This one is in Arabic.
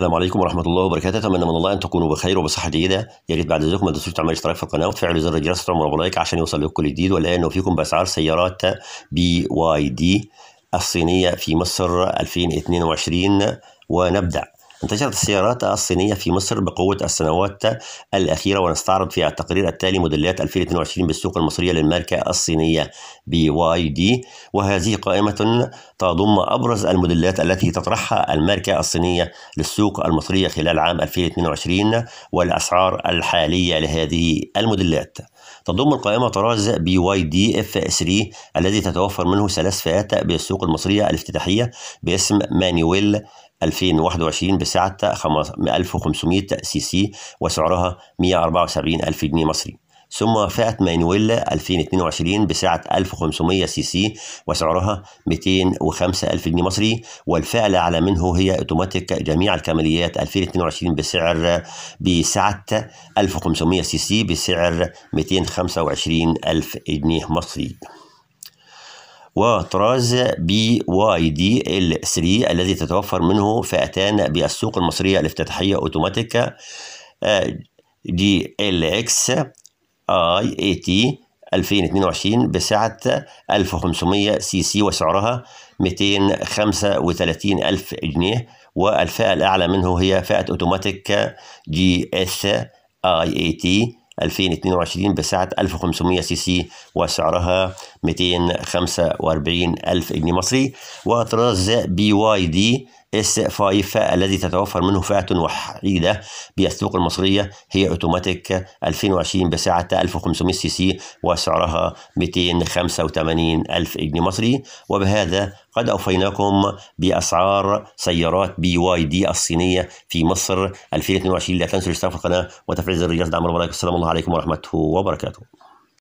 السلام عليكم ورحمة الله وبركاته، أتمنى من الله أن تكونوا بخير وبصحة جيدة، يا ريت بعد إذنكم ما تنسوش تعملوا اشتراك في القناة وتفعلوا زر الجرس وتعملوا لايك عشان يوصل لكم كل جديد والآن وفيكم بأسعار سيارات بي واي دي الصينية في مصر 2022 ونبدأ. انتشرت السيارات الصينية في مصر بقوة السنوات الأخيرة ونستعرض في التقرير التالي موديلات 2022 بالسوق المصرية للماركة الصينية بي واي دي وهذه قائمة تضم أبرز الموديلات التي تطرحها الماركة الصينية للسوق المصرية خلال عام 2022 والأسعار الحالية لهذه الموديلات تضم القائمة طراز بي واي دي اف 3 الذي تتوفر منه ثلاث فئات بالسوق المصرية الافتتاحية باسم مانيويل 2021 بسعة 1500 سي سي وسعرها 174 ألف جنيه مصري ثم فئة مانويلا 2022 بسعة 1500 سي سي وسعرها 205 ألف جنيه مصري والفئة الأعلى منه هي أوتوماتيك جميع الكماليات 2022 بسعر بسعة 1500 سي سي بسعر 225 ألف جنيه مصري وطراز بي واي دي ال 3 الذي تتوفر منه فئتان بالسوق المصرية الافتتاحية أوتوماتيك آه، جي ال اكس اي اي تي 2022 بسعة 1500 سي سي وسعرها 235000 جنيه والفئة الأعلى منه هي فئة أوتوماتيك جي اس اي اي تي 2022 بسعة 1500 سي سي وسعرها 245 ألف جنيه مصري وطراز بي واي دي اس 5 الذي تتوفر منه فئة وحيدة بالسوق المصرية هي اوتوماتيك 2020 بسعة 1500 سي سي وسعرها 285 ألف جنيه مصري وبهذا قد أوفيناكم بأسعار سيارات بي واي دي الصينية في مصر 2022 لا تنسوا الاشتراك في القناة وتفعيل زر الجرس دعم السلام الله عليكم ورحمة وبركاته